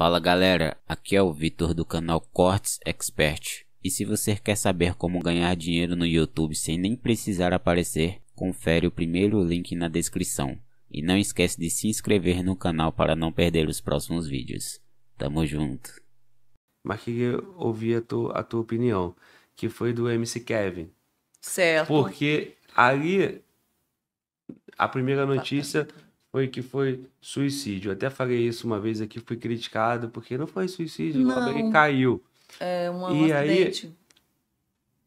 Fala galera, aqui é o Vitor do canal Cortes Expert. E se você quer saber como ganhar dinheiro no YouTube sem nem precisar aparecer, confere o primeiro link na descrição. E não esquece de se inscrever no canal para não perder os próximos vídeos. Tamo junto. Mas queria ouvir a tua, a tua opinião, que foi do MC Kevin. Certo. Porque ali a primeira notícia foi que foi suicídio. Até falei isso uma vez aqui, fui criticado, porque não foi suicídio, não. caiu. É, um e acidente.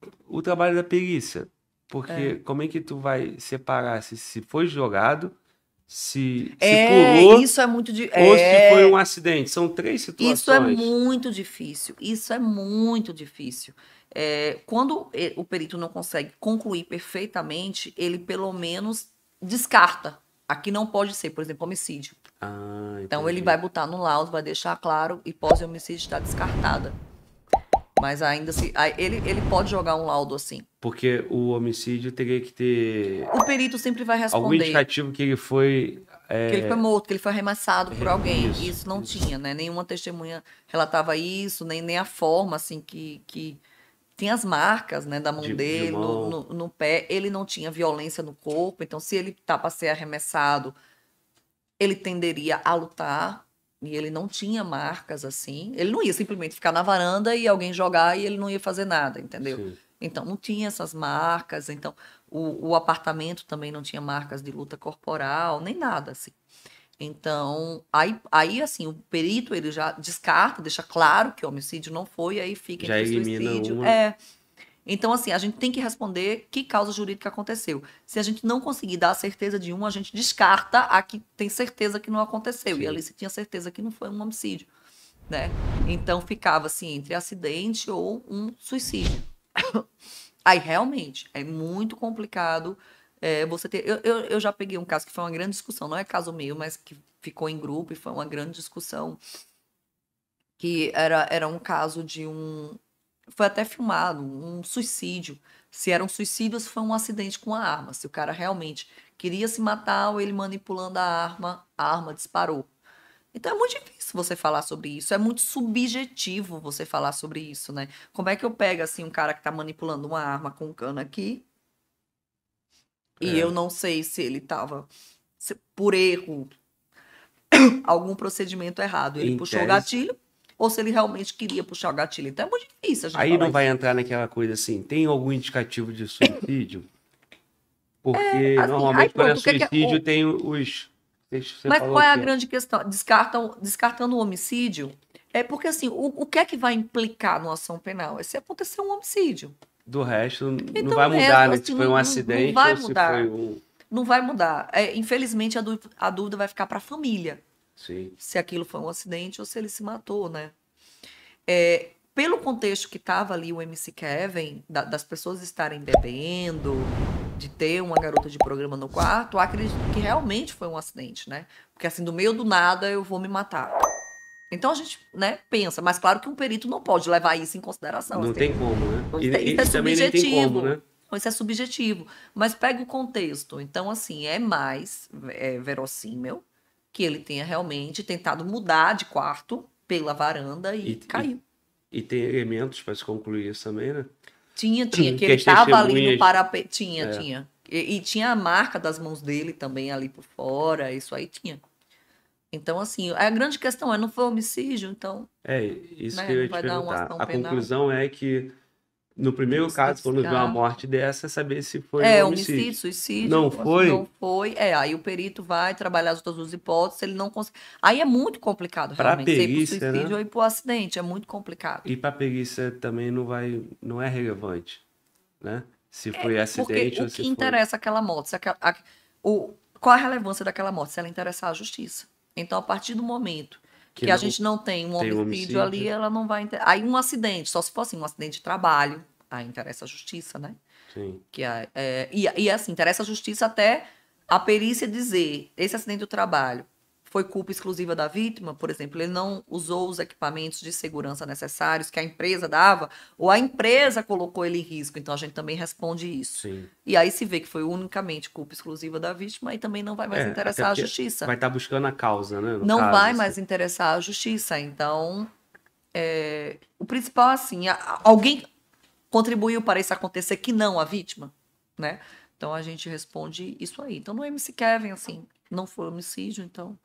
aí, o trabalho da perícia. Porque é. como é que tu vai separar se, se foi jogado, se, é, pulou, isso é muito di... ou é... se foi um acidente? São três situações. Isso é muito difícil. Isso é muito difícil. É, quando eh, o perito não consegue concluir perfeitamente, ele pelo menos descarta Aqui não pode ser, por exemplo, homicídio. Ah, então ele vai botar no laudo, vai deixar claro, e pós homicídio está descartada. Mas ainda se. Assim, ele, ele pode jogar um laudo assim. Porque o homicídio teria que ter. O perito sempre vai responder. Algum indicativo que ele foi. É... Que ele foi morto, que ele foi arremessado é, por alguém. Isso, isso não isso. tinha, né? Nenhuma testemunha relatava isso, nem, nem a forma, assim, que, que tinha as marcas né, da mão de, dele, de mão. No, no, no, pé, ele não tinha violência no corpo, então se ele tá para ser arremessado, ele tenderia a lutar, e ele não tinha marcas assim, ele não ia simplesmente ficar na varanda e alguém jogar e ele não ia fazer nada, entendeu? Sim. Então não tinha essas marcas, então o, o apartamento também não tinha marcas de luta corporal, nem nada assim. Então, aí, aí assim, o perito ele já descarta, deixa claro que o homicídio não foi, aí fica já entre suicídio. Uma... É. Então, assim, a gente tem que responder que causa jurídica aconteceu. Se a gente não conseguir dar a certeza de uma, a gente descarta a que tem certeza que não aconteceu. Sim. E ali se tinha certeza que não foi um homicídio, né? Então ficava assim entre acidente ou um suicídio. Aí realmente é muito complicado é, você ter, eu, eu, eu, já peguei um caso que foi uma grande discussão, não é caso meu, mas que ficou em grupo e foi uma grande discussão. Que era, era um caso de um. Foi até filmado, um suicídio. Se era um suicídio, se foi um acidente com a arma. Se o cara realmente queria se matar ou ele manipulando a arma, a arma disparou. Então é muito difícil você falar sobre isso, é muito subjetivo você falar sobre isso, né? Como é que eu pego assim um cara que tá manipulando uma arma com cano aqui e é. eu não sei se ele estava por erro, algum procedimento errado. Ele em puxou tese. o gatilho, ou se ele realmente queria puxar o gatilho. Então é muito difícil a gente. Aí não vai isso. entrar naquela coisa assim, tem algum indicativo de suicídio? Porque é, assim, normalmente para é suicídio que tem os. Mas qual é a é. grande questão? Descartam, descartando o homicídio, é porque assim, o, o que é que vai implicar no ação penal? É se acontecer um homicídio do resto então, não vai mudar, resto, né? Assim, se foi um acidente não vai mudar. Um... Não vai mudar. É, infelizmente, a, du... a dúvida vai ficar para a família. Sim. Se aquilo foi um acidente ou se ele se matou, né? É, pelo contexto que estava ali o MC Kevin, da, das pessoas estarem bebendo, de ter uma garota de programa no quarto, acredito que realmente foi um acidente, né? Porque assim, do meio do nada eu vou me matar. Então a gente, né, pensa, mas claro que um perito não pode levar isso em consideração. Não assim. tem como, né? Então, e, isso, é e, é subjetivo. Como, né? Então, isso é subjetivo. Mas pega o contexto. Então, assim, é mais é, verossímil que ele tenha realmente tentado mudar de quarto pela varanda e, e caiu. E, tem elementos para se concluir isso também, né? Tinha, tinha, que ele estava ali no parapeito. Tinha, é. tinha. E, e tinha a marca das mãos dele também ali por fora, isso aí tinha. Então, assim, a grande questão é, não foi homicídio, então... É, isso né, que eu ia te perguntar. A penal. conclusão é que, no primeiro caso, quando viu uma morte dessa, é saber se foi é, um homicídio. homicídio, suicídio. Não foi? Não foi, é, aí o perito vai trabalhar as outras duas hipóteses, ele não consegue... Aí é muito complicado, pra realmente, perícia, se né? O suicídio né? ou ir pro acidente, é muito complicado. E para perícia também não vai, não é relevante, né? Se é, foi é, acidente ou se foi... o que interessa aquela morte, se aquela, a, o, qual a relevância daquela morte, se ela interessar à justiça. Então, a partir do momento que, que a gente não tem um tem homicídio, homicídio, ali, ela não vai. Inter... Aí, um acidente, só se fosse assim, um acidente de trabalho, aí interessa a justiça, né? Sim. Que é, é, e, e assim, interessa a justiça até a perícia dizer: esse acidente do trabalho foi culpa exclusiva da vítima, por exemplo, ele não usou os equipamentos de segurança necessários que a empresa dava, ou a empresa colocou ele em risco, então a gente também responde isso. Sim. E aí se vê que foi unicamente culpa exclusiva da vítima e também não vai mais é, interessar a justiça. Vai estar tá buscando a causa, né? Não caso, vai assim. mais interessar a justiça, então é, o principal assim, alguém contribuiu para isso acontecer que não a vítima, né? Então a gente responde isso aí. Então no MC Kevin assim, não foi homicídio, então